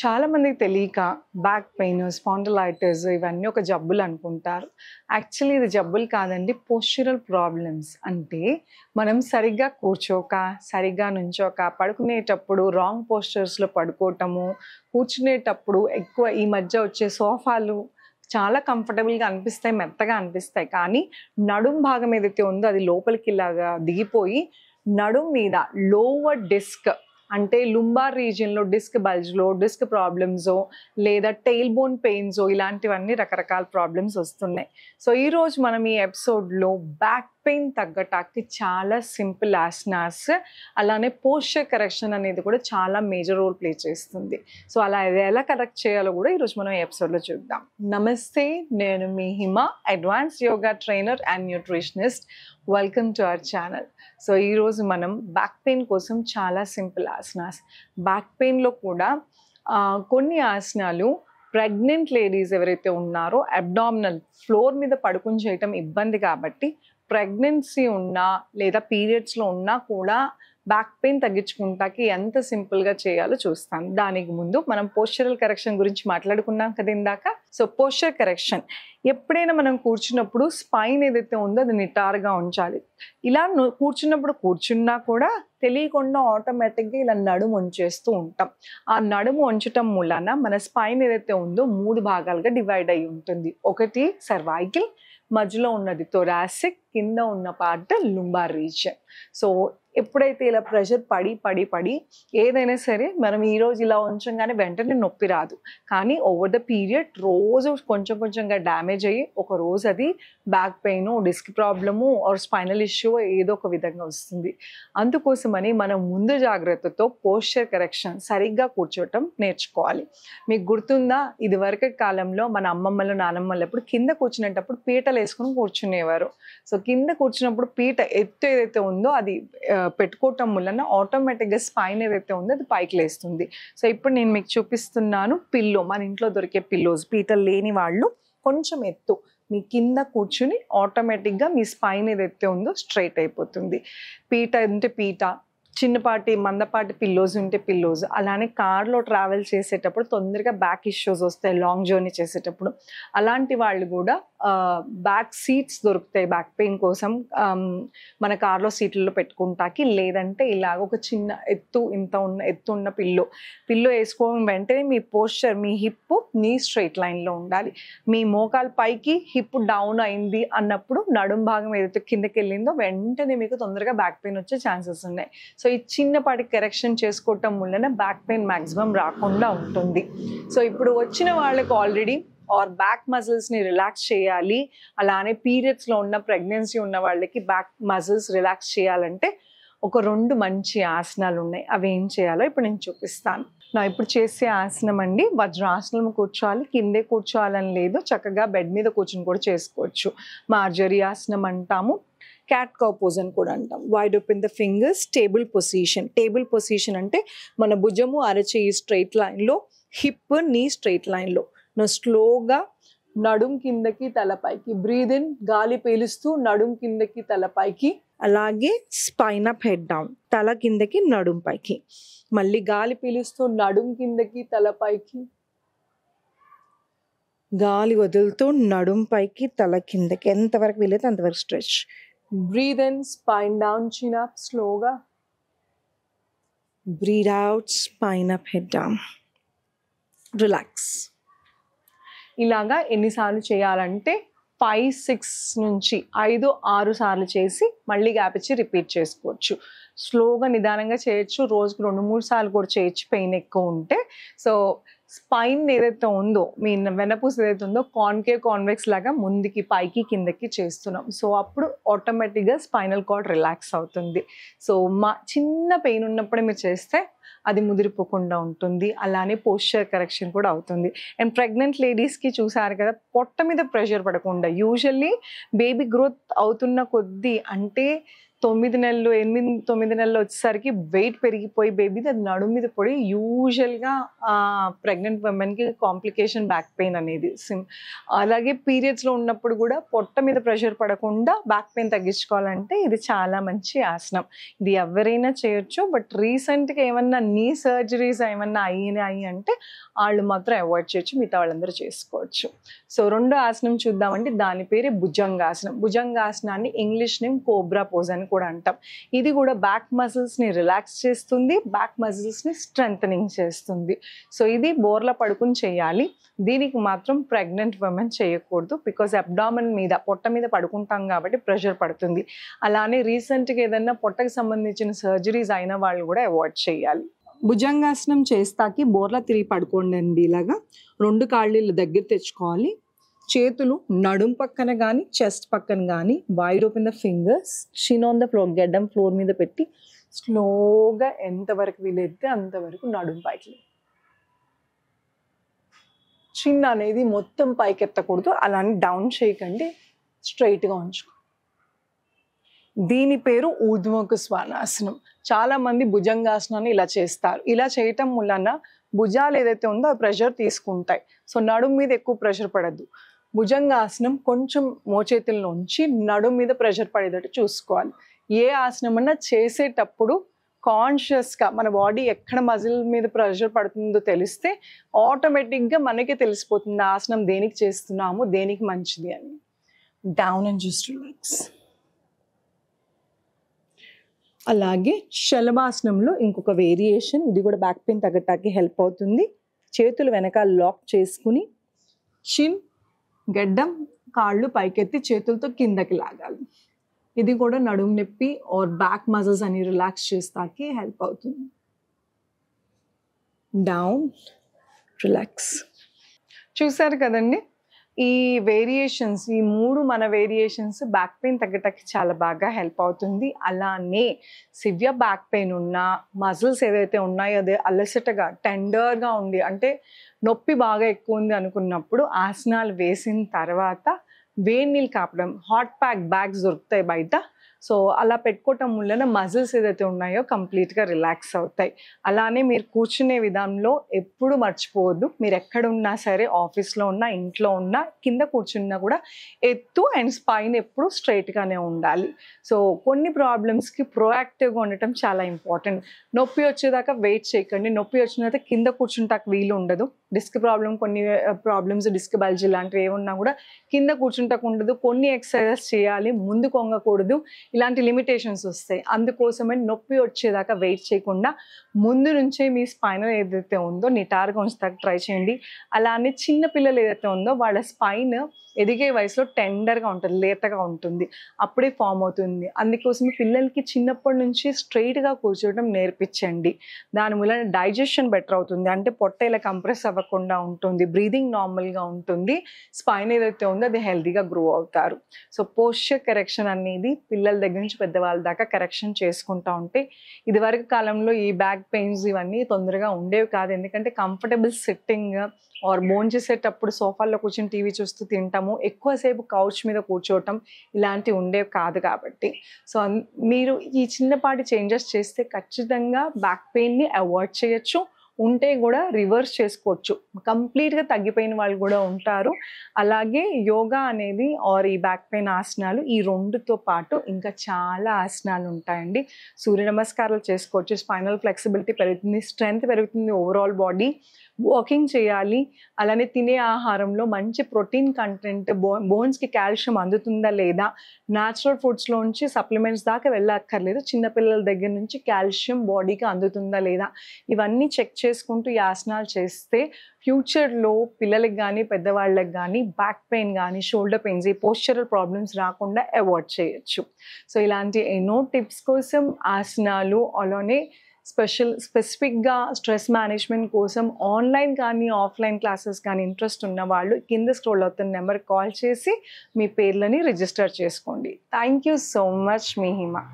చాలామందికి తెలియక back pain spondylitis ఇవన్నీ ఒక జబ్బులు అనుకుంటారు యాక్చువల్లీ ఇది జబ్బులు కాదండి పోస్చురల్ ప్రాబ్లమ్స్ అంటే మనం సరిగ్గా కూర్చోక సరిగ్గా నుంచోక పడుకునేటప్పుడు రాంగ్ పోస్చర్స్లో పడుకోవటము కూర్చునేటప్పుడు ఎక్కువ ఈ మధ్య వచ్చే సోఫాలు చాలా కంఫర్టబుల్గా అనిపిస్తాయి మెత్తగా అనిపిస్తాయి కానీ నడుం భాగం ఏదైతే ఉందో అది లోపలికి ఇలాగా దిగిపోయి నడుం మీద లోవర్ డిస్క్ అంటే లుంబార్ రీజియన్లో డిస్క్ బల్జ్లో డిస్క్ ప్రాబ్లమ్స్ లేదా టెయిల్ బోన్ పెయిన్సో ఇలాంటివన్నీ రకరకాల ప్రాబ్లమ్స్ వస్తున్నాయి సో ఈరోజు మనం ఈ ఎపిసోడ్లో బ్యాక్ పెయిన్ తగ్గటానికి చాలా సింపుల్ ఆసనాస్ అలానే పోస్చర్ కరెక్షన్ అనేది కూడా చాలా మేజర్ రోల్ ప్లే చేస్తుంది సో అలా అది ఎలా కరెక్ట్ చేయాలో కూడా ఈరోజు మనం ఎపిసోడ్లో చూద్దాం నమస్తే నేను మీ Hima advance yoga trainer and nutritionist welcome to our channel so ఈరోజు మనం బ్యాక్ పెయిన్ కోసం చాలా సింపుల్ ఆసనాస్ బ్యాక్ పెయిన్లో కూడా కొన్ని ఆసనాలు ప్రెగ్నెంట్ లేడీస్ ఎవరైతే ఉన్నారో అబ్డామినల్ ఫ్లోర్ మీద పడుకుని చేయటం ఇబ్బంది కాబట్టి ప్రెగ్నెన్సీ ఉన్నా లేదా పీరియడ్స్లో ఉన్నా కూడా బ్యాక్ పెయిన్ తగ్గించుకుంటాకి ఎంత సింపుల్గా చేయాలో చూస్తాం దానికి ముందు మనం పోస్చరల్ కరెక్షన్ గురించి మాట్లాడుకున్నాం కదా ఇందాక సో పోస్చర్ కరెక్షన్ ఎప్పుడైనా మనం కూర్చున్నప్పుడు స్పైన్ ఏదైతే ఉందో అది నిటారుగా ఉంచాలి ఇలా కూర్చున్నప్పుడు కూర్చున్నా కూడా తెలియకుండా ఆటోమేటిక్గా ఇలా నడుము ఉంచేస్తూ ఉంటాం ఆ నడుము ఉంచటం మూలన మన స్పైన్ ఏదైతే ఉందో మూడు భాగాలుగా డివైడ్ అయి ఉంటుంది ఒకటి సర్వైకిల్ మధ్యలో ఉన్నది థొరాసిక్ కింద ఉన్న పార్ట్ లుంబార్ రీజియన్ సో ఎప్పుడైతే ఇలా ప్రెషర్ పడి పడి పడి ఏదైనా సరే మనం ఈరోజు ఇలా ఉంచంగానే వెంటనే నొప్పి రాదు కానీ ఓవర్ ద పీరియడ్ రోజు కొంచెం కొంచెంగా డ్యామేజ్ అయ్యి ఒక రోజు అది back pain disc problem or spinal issue ఏదో ఒక విధంగా వస్తుంది అందుకోసమని మనం ముందు జాగ్రత్తతో పోస్చర్ కరెక్షన్ సరిగ్గా కూర్చోవటం నేర్చుకోవాలి మీకు గుర్తుందా ఇదివరకటి కాలంలో మన అమ్మమ్మలు నానమ్మలు ఎప్పుడు కింద కూర్చునేటప్పుడు పీటలు వేసుకుని కూర్చునేవారు సో కింద కూర్చున్నప్పుడు పీట ఎత్తు ఏదైతే ఉందో అది పెట్టుకోవటం వలన ఆటోమేటిక్గా స్పైన్ ఏదైతే ఉందో అది పైకి లేస్తుంది సో ఇప్పుడు నేను మీకు చూపిస్తున్నాను పిల్లో మన ఇంట్లో దొరికే పిల్లోస్ పీటలు లేని వాళ్ళు కొంచెం ఎత్తు మీ కింద కూర్చుని ఆటోమేటిక్గా మీ స్పైన్ ఏదైతే ఉందో స్ట్రైట్ అయిపోతుంది పీట అంటే పీట చిన్నపాటి మందపాటి పిల్లోస్ ఉంటే పిల్లోస్ అలానే కార్లో ట్రావెల్ చేసేటప్పుడు తొందరగా బ్యాక్ ఇష్యూస్ వస్తాయి లాంగ్ జర్నీ చేసేటప్పుడు అలాంటి వాళ్ళు కూడా బ్యాక్ సీట్స్ దొరుకుతాయి బ్యాక్ పెయిన్ కోసం మన కార్లో సీట్లలో పెట్టుకుంటాకి లేదంటే ఇలాగ ఒక చిన్న ఎత్తు ఇంత ఉన్న ఎత్తు ఉన్న పిల్లో పిల్లో వేసుకోవడం వెంటనే మీ పోస్చర్ మీ హిప్ నీ స్ట్రైట్ లైన్లో ఉండాలి మీ మోకాలు పైకి హిప్ డౌన్ అయింది అన్నప్పుడు నడుం భాగం ఏదైతే కిందకి వెళ్ళిందో వెంటనే మీకు తొందరగా బ్యాక్ పెయిన్ వచ్చే ఛాన్సెస్ ఉన్నాయి సో సో ఈ చిన్నపాటి కరెక్షన్ చేసుకోవటం వలన బ్యాక్ పెయిన్ మ్యాక్సిమం రాకుండా ఉంటుంది సో ఇప్పుడు వచ్చిన వాళ్ళకు ఆల్రెడీ ఆర్ బ్యాక్ మజిల్స్ని రిలాక్స్ చేయాలి అలానే పీరియడ్స్లో ఉన్న ప్రెగ్నెన్సీ ఉన్న వాళ్ళకి బ్యాక్ మజిల్స్ రిలాక్స్ చేయాలంటే ఒక రెండు మంచి ఆసనాలు ఉన్నాయి అవి ఏం చేయాలో ఇప్పుడు నేను చూపిస్తాను నా ఇప్పుడు చేసే ఆసనం అండి వజ్రాసనం కూర్చోవాలి కిందే కూర్చోవాలని లేదు చక్కగా బెడ్ మీద కూర్చుని కూడా చేసుకోవచ్చు మార్జరీ ఆసనం అంటాము క్యాట్ కౌ పోజ్ అని కూడా అంటాం wide open the fingers table position table position అంటే మన భుజము అరచేయి స్ట్రైట్ లైన్లో హిప్ నీ స్ట్రైట్ లైన్లో స్లోగా నడుం కిందకి తలపైకి బ్రీద్ ఇన్ గాలి పీలుస్తూ నడుం కిందకి తలపైకి అలాగే స్పైన్ అప్ హెడ్ డౌన్ తల కిందకి నడుం పైకి మళ్ళీ గాలి పీలుస్తూ నడుం కిందకి తలపైకి గాలి వదులుతూ నడుం పైకి తల కిందకి ఎంతవరకు వీలైతే అంతవరకు stretch Breathe in, spine down, chin up, slowga. Breathe out, spine up, head down. Relax ఇలాగా ఎన్నిసార్లు చేయాలంటే ఫైవ్ సిక్స్ నుంచి ఐదు ఆరు సార్లు చేసి మళ్ళీ గ్యాప్ ఇచ్చి రిపీట్ చేసుకోవచ్చు స్లోగా నిదానంగా చేయొచ్చు రోజుకు రెండు మూడు సార్లు కూడా చేయొచ్చు పెయిన్ ఎక్కువ ఉంటే సో స్పైన్ ఏదైతే ఉందో మీ వెనపూస ఏదైతే ఉందో కాన్కే కాన్వెక్స్ లాగా ముందుకి పైకి కిందకి చేస్తున్నాం సో అప్పుడు ఆటోమేటిక్గా స్పైనల్ కార్డ్ రిలాక్స్ అవుతుంది సో మా చిన్న పెయిన్ ఉన్నప్పుడే మీరు చేస్తే అది ముదిరిపోకుండా ఉంటుంది అలానే పోస్చర్ కరెక్షన్ కూడా అవుతుంది అండ్ ప్రెగ్నెంట్ లేడీస్కి చూసారు కదా పొట్ట మీద ప్రెషర్ పడకుండా యూజువల్లీ బేబీ గ్రోత్ అవుతున్న కొద్దీ అంటే తొమ్మిది నెలలు ఎనిమిది తొమ్మిది నెలలు వచ్చేసరికి వెయిట్ పెరిగిపోయి బేబీది అది నడుము మీద పడి యూజువల్గా ప్రెగ్నెంట్ ఉమెన్కి కాంప్లికేషన్ బ్యాక్ పెయిన్ అనేది సిమ్ అలాగే పీరియడ్స్లో ఉన్నప్పుడు కూడా పొట్ట మీద ప్రెషర్ పడకుండా బ్యాక్ పెయిన్ తగ్గించుకోవాలంటే ఇది చాలా మంచి ఆసనం ఇది ఎవరైనా చేయొచ్చు బట్ రీసెంట్గా ఏమన్నా నీ సర్జరీస్ ఏమన్నా అయ్యినాయి అంటే వాళ్ళు మాత్రం అవాయిడ్ చేయొచ్చు మిగతా వాళ్ళందరూ చేసుకోవచ్చు సో రెండో ఆసనం చూద్దామంటే దాని పేరే భుజంగాసనం భుజంగాసనాన్ని ఇంగ్లీష్ నేమ్ కోబ్రా పోజన్ కూడా అంటాం ఇది కూడా బ్యాక్ మజిల్స్ని రిలాక్స్ చేస్తుంది బ్యాక్ మజిల్స్ని స్ట్రెంగ్ చేస్తుంది సో ఇది బోర్ల పడుకుని చేయాలి దీనికి మాత్రం ప్రెగ్నెంట్ ఉమెన్ చేయకూడదు బికాజ్ అబ్డామన్ మీద పొట్ట మీద పడుకుంటాం కాబట్టి ప్రెషర్ పడుతుంది అలానే రీసెంట్గా ఏదైనా పొట్టకు సంబంధించిన సర్జరీస్ అయిన వాళ్ళు కూడా అవాయిడ్ చేయాలి భుజంగాసనం చేస్తాకి బోర్ల తిరిగి పడుకోండి అండి ఇలాగా రెండు కాళ్ళు దగ్గర తెచ్చుకోవాలి చేతులు నడుం పక్కన కానీ చెస్ట్ పక్కన కానీ wide open the fingers chin on the floor గడ్డం ఫ్లోర్ మీద పెట్టి స్లోగా ఎంతవరకు వీలైతే అంతవరకు నడుం పైకి చిన్న అనేది మొత్తం పైకి ఎత్తకూడదు అలానే డౌన్ చేయకండి స్ట్రైట్గా ఉంచుకో దీని పేరు ఊర్ధ్వముఖ స్వానాసనం చాలామంది భుజంగాసనాన్ని ఇలా చేస్తారు ఇలా చేయటం వలన భుజాలు ఏదైతే ఉందో ప్రెషర్ తీసుకుంటాయి సో నడుము మీద ఎక్కువ ప్రెషర్ పడద్దు భుజంగాసనం కొంచెం మోచేతుల్లో ఉంచి నడు మీద ప్రెషర్ పడేటట్టు చూసుకోవాలి ఏ ఆసనం అన్నా చేసేటప్పుడు కాన్షియస్గా మన బాడీ ఎక్కడ మజిల్ మీద ప్రెషర్ పడుతుందో తెలిస్తే ఆటోమేటిక్గా మనకే తెలిసిపోతుంది ఆసనం దేనికి చేస్తున్నాము దేనికి మంచిది అని డౌన్ అండ్ జస్ట్ రిలాక్స్ అలాగే శలభాసనంలో ఇంకొక వేరియేషన్ ఇది కూడా బ్యాక్ పెయిన్ తగ్గటానికి హెల్ప్ అవుతుంది చేతులు వెనకాల లాక్ చేసుకుని చిన్ గడ్డం కాళ్ళు పైకెత్తి చేతులతో కిందకి లాగాలి ఇది కూడా నడుము నొప్పి ఆర్ బ్యాక్ మజిల్స్ అని రిలాక్స్ చేస్తాకి హెల్ప్ అవుతుంది డౌన్ రిలాక్స్ చూసారు కదండి ఈ వేరియేషన్స్ ఈ మూడు మన వేరియేషన్స్ బ్యాక్ పెయిన్ తగ్గటానికి చాలా బాగా హెల్ప్ అవుతుంది అలానే సివ్య బ్యాక్ పెయిన్ ఉన్న మజిల్స్ ఏదైతే ఉన్నాయో అదే అలసటగా టెండర్గా ఉంది అంటే నొప్పి బాగా ఎక్కువ ఉంది అనుకున్నప్పుడు ఆసనాలు వేసిన తర్వాత వేడి నీళ్ళు కాపడం హాట్ ప్యాక్ బ్యాగ్స్ దొరుకుతాయి బయట సో అలా పెట్టుకోవటం వలన మజిల్స్ ఏదైతే ఉన్నాయో కంప్లీట్గా రిలాక్స్ అవుతాయి అలానే మీరు కూర్చునే విధానంలో ఎప్పుడు మర్చిపోవద్దు మీరు ఎక్కడున్నా సరే ఆఫీస్లో ఉన్నా ఇంట్లో ఉన్నా కింద కూర్చున్నా కూడా ఎత్తు అండ్ స్పైన్ ఎప్పుడు స్ట్రైట్గానే ఉండాలి సో కొన్ని ప్రాబ్లమ్స్కి ప్రొయాక్టివ్గా ఉండటం చాలా ఇంపార్టెంట్ నొప్పి వచ్చేదాకా వెయిట్ చేయకండి నొప్పి వచ్చిన తర్వాత కింద కూర్చుంటాక వీలు ఉండదు డిస్క్ ప్రాబ్లం కొన్ని ప్రాబ్లమ్స్ డిస్క్ బల్జీ లాంటివి ఏమున్నా కూడా కింద కూర్చుంటాకు ఉండదు కొన్ని ఎక్సర్సైజెస్ చేయాలి ముందు కొంగకూడదు ఇలాంటి లిమిటేషన్స్ వస్తాయి అందుకోసమే నొప్పి వచ్చేదాకా వెయిట్ చేయకుండా ముందు నుంచే మీ స్పైనల్ ఏదైతే ఉందో నిటారుగా ఉంచడానికి ట్రై చేయండి అలానే చిన్న పిల్లలు ఏదైతే ఉందో వాళ్ళ స్పైన్ ఎదిగే వయసులో టెండర్గా ఉంటుంది లేతగా ఉంటుంది అప్పుడే ఫామ్ అవుతుంది అందుకోసం పిల్లలకి చిన్నప్పటి నుంచి స్ట్రైట్గా కూర్చోవడం నేర్పించండి దాని మూలన డైజెషన్ బెటర్ అవుతుంది అంటే పొట్ట ఇలా కంప్రెస్ అవ్వకుండా ఉంటుంది బ్రీదింగ్ నార్మల్గా ఉంటుంది స్పైన్ ఏదైతే ఉందో అది హెల్తీగా గ్రో అవుతారు సో పోస్చర్ కరెక్షన్ అనేది పిల్లల వాళ్ళ దగ్గర నుంచి పెద్దవాళ్ళ దాకా కరెక్షన్ చేసుకుంటూ ఉంటే ఇదివరకు కాలంలో ఈ బ్యాక్ పెయిన్స్ ఇవన్నీ తొందరగా ఉండేవి కాదు ఎందుకంటే కంఫర్టబుల్ సిట్టింగ్ ఆర్ బోన్ చేసేటప్పుడు సోఫాల్లో కూర్చొని టీవీ చూస్తూ తింటాము ఎక్కువసేపు కౌచ్ మీద కూర్చోవటం ఇలాంటివి ఉండేవి కాదు కాబట్టి సో మీరు ఈ చిన్నపాటి చేంజెస్ చేస్తే ఖచ్చితంగా బ్యాక్ పెయిన్ని అవాయిడ్ చేయొచ్చు ఉంటే కూడా రివర్స్ చేసుకోవచ్చు కంప్లీట్గా తగ్గిపోయిన వాళ్ళు కూడా ఉంటారు అలాగే యోగా అనేది ఆర్ ఈ బ్యాక్ పెయిన్ ఆసనాలు ఈ రెండుతో పాటు ఇంకా చాలా ఆసనాలు ఉంటాయండి సూర్య నమస్కారాలు చేసుకోవచ్చు స్పైనల్ ఫ్లెక్సిబిలిటీ పెరుగుతుంది స్ట్రెంగ్త్ పెరుగుతుంది ఓవరాల్ బాడీ వాకింగ్ చేయాలి అలానే తినే ఆహారంలో మంచి ప్రోటీన్ కంటెంట్ బో బోన్స్కి కాల్షియం అందుతుందా లేదా న్యాచురల్ ఫుడ్స్లోంచి సప్లిమెంట్స్ దాకా వెళ్ళక్కర్లేదు చిన్నపిల్లల దగ్గర నుంచి కాల్షియం బాడీకి అందుతుందా లేదా ఇవన్నీ చెక్ చేసుకుంటూ ఈ ఆసనాలు చేస్తే ఫ్యూచర్లో పిల్లలకు కానీ పెద్దవాళ్ళకి కానీ బ్యాక్ పెయిన్ కానీ షోల్డర్ పెయిన్స్ ఈ పోస్చరల్ ప్రాబ్లమ్స్ రాకుండా అవాయిడ్ చేయొచ్చు సో ఇలాంటి ఎన్నో టిప్స్ కోసం ఆసనాలు అలానే స్పెషల్ స్పెసిఫిక్గా స్ట్రెస్ మేనేజ్మెంట్ కోసం ఆన్లైన్ కానీ ఆఫ్లైన్ క్లాసెస్ కానీ ఇంట్రెస్ట్ ఉన్న వాళ్ళు కింద స్క్రోల్ అవుతున్న నెంబర్ కాల్ చేసి మీ పేర్లని రిజిస్టర్ చేసుకోండి థ్యాంక్ యూ సో మచ్ మీ హిమా